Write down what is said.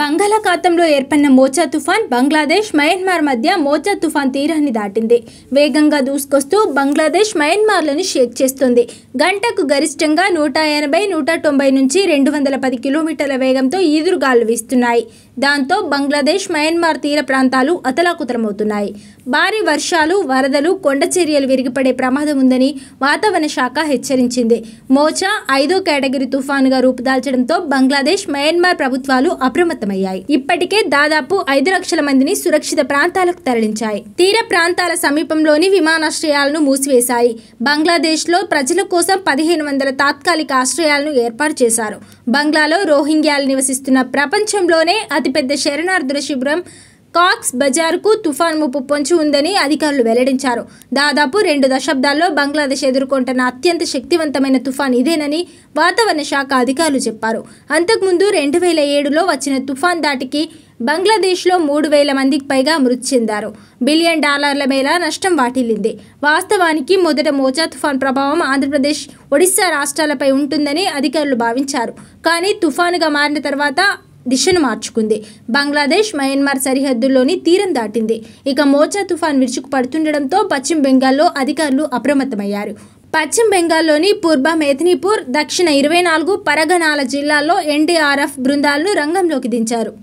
బంగాళాఖాతంలో ఏర్పడిన మోచా తుఫాన్ బంగ్లాదేశ్ మయన్మార్ మధ్య మోచా తుఫాన్ తీరాన్ని దాటింది వేగంగా దూసుకొస్తూ బంగ్లాదేశ్ మయన్మార్లను షేక్ చేస్తుంది గంటకు గరిష్టంగా నూట ఎనభై నూట తొంభై నుంచి రెండు వందల పది కిలోమీటర్ల వేగంతో ఈదురుగాలు వీస్తున్నాయి దాంతో బంగ్లాదేశ్ మయన్మార్ తీర ప్రాంతాలు అతలాకుతలమవుతున్నాయి భారీ వర్షాలు వరదలు కొండ చర్యలు విరిగిపడే ప్రమాదం ఉందని వాతావరణ శాఖ హెచ్చరించింది మోచా ఐదో కేటగిరీ తుఫానుగా రూపుదాల్చడంతో బంగ్లాదేశ్ మయన్మార్ ప్రభుత్వాలు అప్రమత్తం అప్రమత్తమయ్యాయి ఇప్పటికే దాదాపు ఐదు లక్షల మందిని సురక్షిత ప్రాంతాలకు తరలించాయి తీర ప్రాంతాల సమీపంలోని విమానాశ్రయాలను మూసివేశాయి బంగ్లాదేశ్లో ప్రజల కోసం పదిహేను వందల తాత్కాలిక ఆశ్రయాలను ఏర్పాటు చేశారు బంగ్లాలో రోహింగ్యాలు నివసిస్తున్న ప్రపంచంలోనే అతిపెద్ద శరణార్థుల శిబిరం కాక్స్ బజార్కు తుఫాన్ ముప్పు పొంచి ఉందని అధికారులు వెల్లడించారు దాదాపు రెండు దశాబ్దాల్లో బంగ్లాదేశ్ ఎదుర్కొంటున్న అత్యంత శక్తివంతమైన తుఫాన్ ఇదేనని వాతావరణ శాఖ అధికారులు చెప్పారు అంతకుముందు రెండు వేల ఏడులో వచ్చిన తుఫాన్ దాటికి బంగ్లాదేశ్లో మూడు వేల మందికి పైగా మృతి చెందారు బిలియన్ డాలర్ల మేర నష్టం వాటిల్లింది వాస్తవానికి మొదట మోజా తుఫాన్ ప్రభావం ఆంధ్రప్రదేశ్ ఒడిశా రాష్ట్రాలపై ఉంటుందని అధికారులు భావించారు కానీ తుఫానుగా మారిన తర్వాత దిశను మార్చుకుంది బంగ్లాదేశ్ మయన్మార్ సరిహద్దుల్లోని తీరం దాటింది ఇక మోచా తుఫాన్ విరుచుకు పడుతుండడంతో పశ్చిమ బెంగాల్లో అధికారులు అప్రమత్తమయ్యారు పశ్చిమ బెంగాల్లోని పూర్వ మేదినీపూర్ దక్షిణ ఇరవై నాలుగు పరగనాల జిల్లాల్లో ఎన్డీఆర్ఎఫ్ బృందాలను రంగంలోకి దించారు